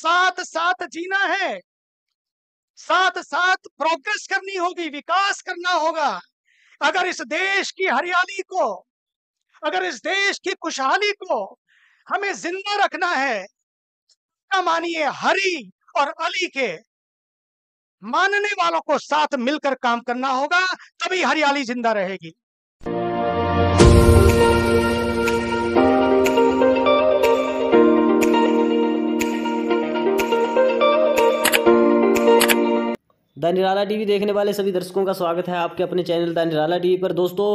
साथ साथ जीना है साथ साथ प्रोग्रेस करनी होगी विकास करना होगा अगर इस देश की हरियाली को अगर इस देश की खुशहाली को हमें जिंदा रखना है क्या तो मानिए हरी और अली के मानने वालों को साथ मिलकर काम करना होगा तभी हरियाली जिंदा रहेगी द निराला टीवी देखने वाले सभी दर्शकों का स्वागत है आपके अपने चैनल द निराला टीवी पर दोस्तों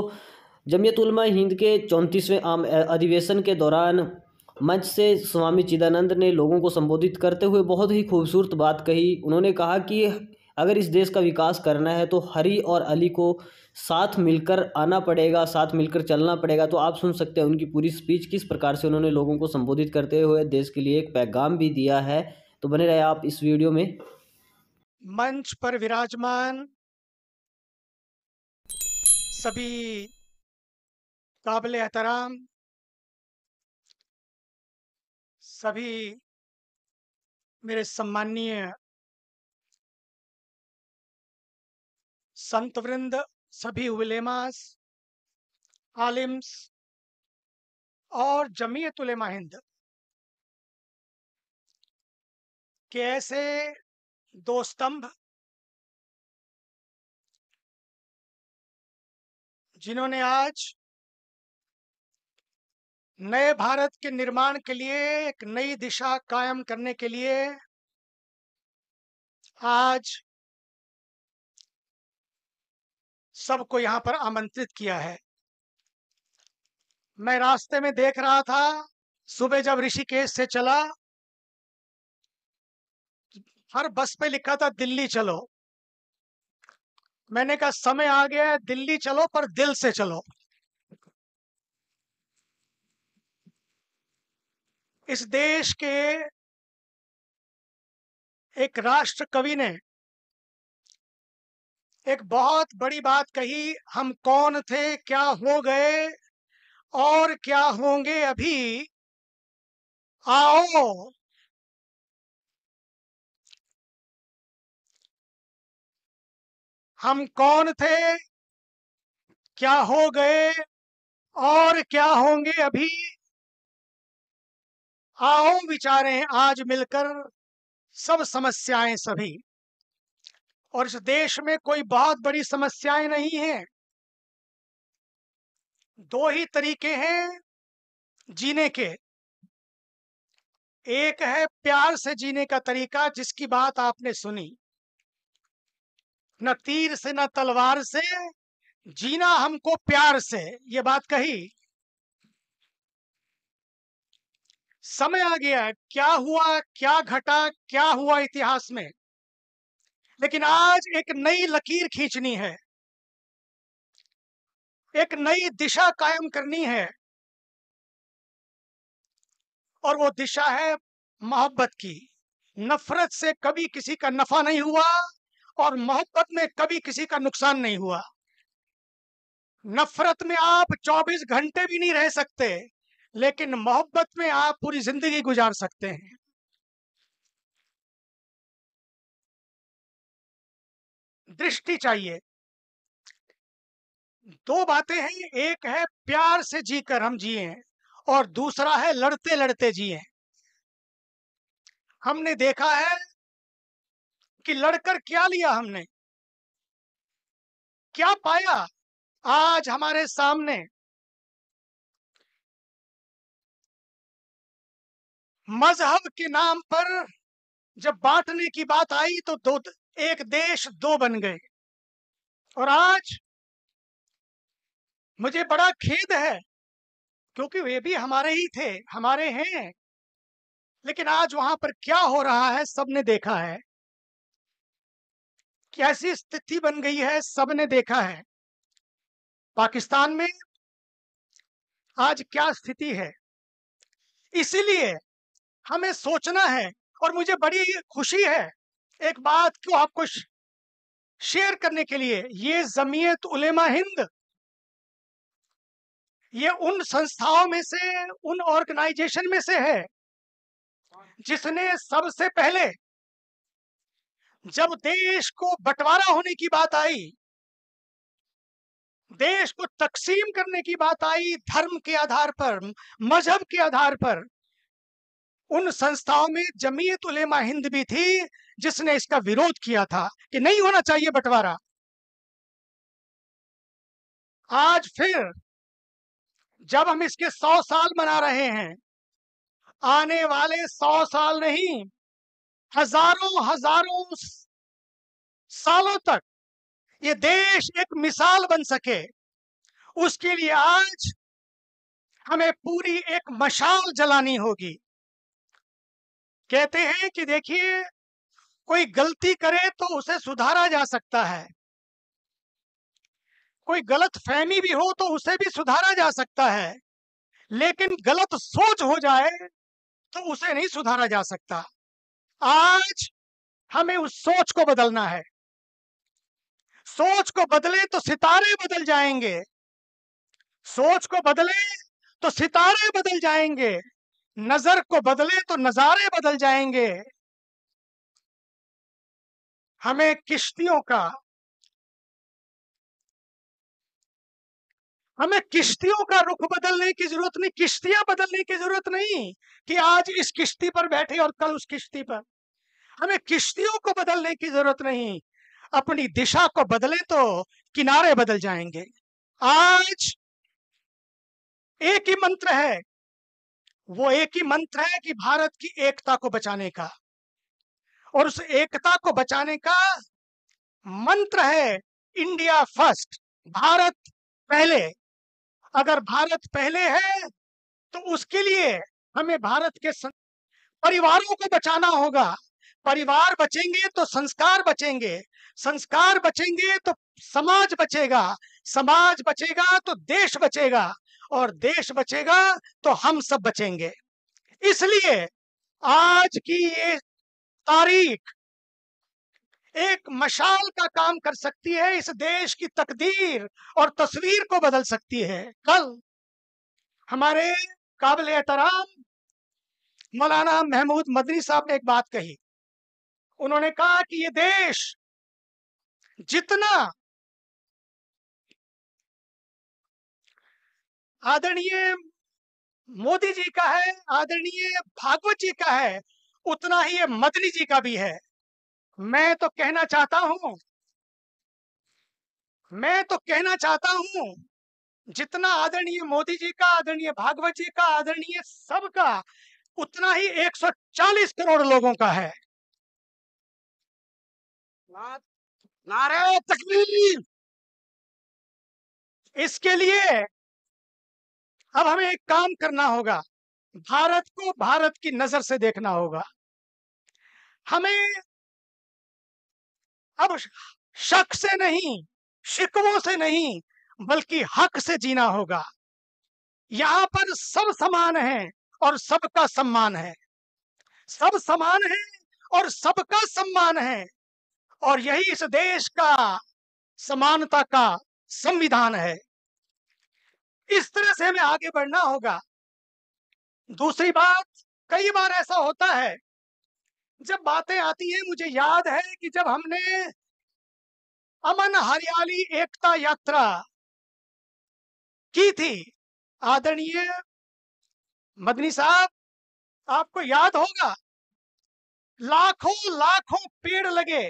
जमीयत उलमा हिंद के चौंतीसवें आम अधिवेशन के दौरान मंच से स्वामी चिदानंद ने लोगों को संबोधित करते हुए बहुत ही खूबसूरत बात कही उन्होंने कहा कि अगर इस देश का विकास करना है तो हरी और अली को साथ मिलकर आना पड़ेगा साथ मिलकर चलना पड़ेगा तो आप सुन सकते हैं उनकी पूरी स्पीच किस प्रकार से उन्होंने लोगों को संबोधित करते हुए देश के लिए एक पैगाम भी दिया है तो बने रहे आप इस वीडियो में मंच पर विराजमान सभी काबिल एहतराम सभी मेरे सम्माननीय संत वृंद सभी उलेमास आलिम्स और जमीयत उलेमा हिंद के ऐसे दो स्तंभ जिन्होंने आज नए भारत के निर्माण के लिए एक नई दिशा कायम करने के लिए आज सबको यहां पर आमंत्रित किया है मैं रास्ते में देख रहा था सुबह जब ऋषिकेश से चला हर बस पे लिखा था दिल्ली चलो मैंने कहा समय आ गया है दिल्ली चलो पर दिल से चलो इस देश के एक राष्ट्र कवि ने एक बहुत बड़ी बात कही हम कौन थे क्या हो गए और क्या होंगे अभी आओ हम कौन थे क्या हो गए और क्या होंगे अभी आओ विचारें आज मिलकर सब समस्याएं सभी और इस देश में कोई बहुत बड़ी समस्याएं नहीं है दो ही तरीके हैं जीने के एक है प्यार से जीने का तरीका जिसकी बात आपने सुनी न तीर से न तलवार से जीना हमको प्यार से ये बात कही समय आ गया क्या हुआ क्या घटा क्या हुआ इतिहास में लेकिन आज एक नई लकीर खींचनी है एक नई दिशा कायम करनी है और वो दिशा है मोहब्बत की नफरत से कभी किसी का नफा नहीं हुआ और मोहब्बत में कभी किसी का नुकसान नहीं हुआ नफरत में आप 24 घंटे भी नहीं रह सकते लेकिन मोहब्बत में आप पूरी जिंदगी गुजार सकते हैं दृष्टि चाहिए दो बातें हैं एक है प्यार से जीकर हम जिए हैं और दूसरा है लड़ते लड़ते जिए हमने देखा है कि लड़कर क्या लिया हमने क्या पाया आज हमारे सामने मजहब के नाम पर जब बांटने की बात आई तो दो एक देश दो बन गए और आज मुझे बड़ा खेद है क्योंकि वे भी हमारे ही थे हमारे हैं लेकिन आज वहां पर क्या हो रहा है सबने देखा है कैसी स्थिति बन गई है सबने देखा है पाकिस्तान में आज क्या स्थिति है इसीलिए हमें सोचना है और मुझे बड़ी खुशी है एक बात को आपको शेयर करने के लिए ये जमीयत उलेमा हिंद ये उन संस्थाओं में से उन ऑर्गेनाइजेशन में से है जिसने सबसे पहले जब देश को बंटवारा होने की बात आई देश को तकसीम करने की बात आई धर्म के आधार पर मजहब के आधार पर उन संस्थाओं में जमीयत उलेमा हिंद भी थी जिसने इसका विरोध किया था कि नहीं होना चाहिए बंटवारा आज फिर जब हम इसके सौ साल मना रहे हैं आने वाले सौ साल नहीं हजारों हजारों सालों तक ये देश एक मिसाल बन सके उसके लिए आज हमें पूरी एक मशाल जलानी होगी कहते हैं कि देखिए कोई गलती करे तो उसे सुधारा जा सकता है कोई गलत फहमी भी हो तो उसे भी सुधारा जा सकता है लेकिन गलत सोच हो जाए तो उसे नहीं सुधारा जा सकता आज हमें उस सोच को बदलना है सोच को बदले तो सितारे बदल जाएंगे सोच को बदले तो सितारे बदल जाएंगे नजर को बदले तो नजारे बदल जाएंगे हमें किश्तियों का हमें किश्तियों का रुख बदलने की जरूरत नहीं किश्तियां बदलने की जरूरत नहीं कि आज इस किश्ती पर बैठे और कल उस किश्ती पर हमें किश्तियों को बदलने की जरूरत नहीं अपनी दिशा को बदले तो किनारे बदल जाएंगे आज एक ही मंत्र है वो एक ही मंत्र है कि भारत की एकता को बचाने का और उस एकता को बचाने का मंत्र है इंडिया फर्स्ट भारत पहले अगर भारत पहले है तो उसके लिए हमें भारत के सं... परिवारों को बचाना होगा परिवार बचेंगे तो संस्कार बचेंगे संस्कार बचेंगे तो समाज बचेगा समाज बचेगा तो देश बचेगा और देश बचेगा तो हम सब बचेंगे इसलिए आज की ये तारीख एक मशाल का काम कर सकती है इस देश की तकदीर और तस्वीर को बदल सकती है कल हमारे काबिल एहतराम मौलाना महमूद मदनी साहब ने एक बात कही उन्होंने कहा कि ये देश जितना आदरणीय मोदी जी का है आदरणीय भागवत जी का है उतना ही ये मदनी जी का भी है मैं तो कहना चाहता हूं मैं तो कहना चाहता हूं जितना आदरणीय मोदी जी का आदरणीय भागवत जी का आदरणीय सबका उतना ही 140 करोड़ लोगों का है नारे तकलीफ इसके लिए अब हमें एक काम करना होगा भारत को भारत की नजर से देखना होगा हमें अब शक से नहीं शिकवों से नहीं बल्कि हक से जीना होगा यहां पर सब समान है और सबका सम्मान है सब समान है और सबका सम्मान है और यही इस देश का समानता का संविधान है इस तरह से हमें आगे बढ़ना होगा दूसरी बात कई बार ऐसा होता है जब बातें आती हैं मुझे याद है कि जब हमने अमन हरियाली एकता यात्रा की थी आदरणीय मदनी साहब आपको याद होगा लाखों लाखों पेड़ लगे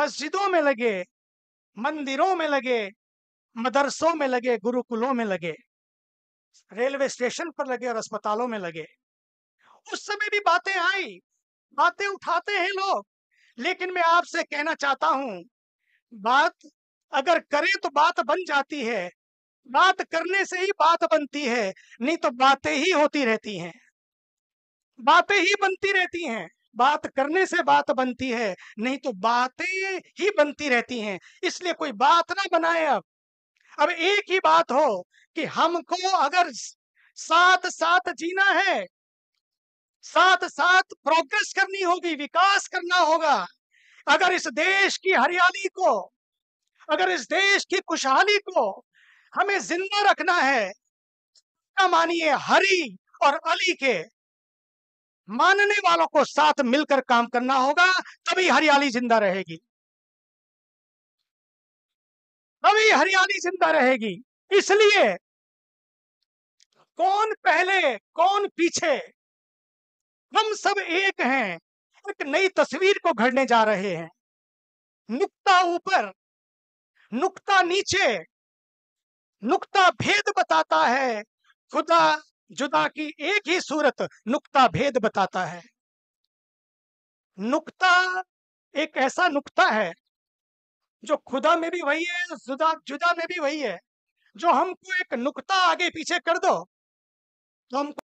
मस्जिदों में लगे मंदिरों में लगे मदरसों में लगे गुरुकुलों में लगे रेलवे स्टेशन पर लगे और अस्पतालों में लगे उस समय भी बातें आई बातें उठाते हैं लोग लेकिन मैं आपसे कहना चाहता हूं बात अगर करें तो बात बन जाती है बात करने से ही बात बनती है नहीं तो बातें ही होती रहती हैं बातें ही बनती रहती हैं बात करने से बात बनती है नहीं तो बातें ही बनती रहती हैं इसलिए कोई बात ना बनाए अब अब एक ही बात हो कि हमको अगर साथ साथ जीना है साथ साथ प्रोग्रेस करनी होगी विकास करना होगा अगर इस देश की हरियाली को अगर इस देश की खुशहाली को हमें जिंदा रखना है मानिए हरी और अली के मानने वालों को साथ मिलकर काम करना होगा तभी हरियाली जिंदा रहेगी तभी हरियाली जिंदा रहेगी इसलिए कौन पहले कौन पीछे हम सब एक हैं एक नई तस्वीर को घड़ने जा रहे हैं नुक्ता ऊपर नुक्ता नीचे नुक्ता भेद बताता है खुदा जुदा की एक ही सूरत नुक्ता भेद बताता है नुक्ता एक ऐसा नुक्ता है जो खुदा में भी वही है जुदा जुदा में भी वही है जो हमको एक नुक्ता आगे पीछे कर दो तो हमको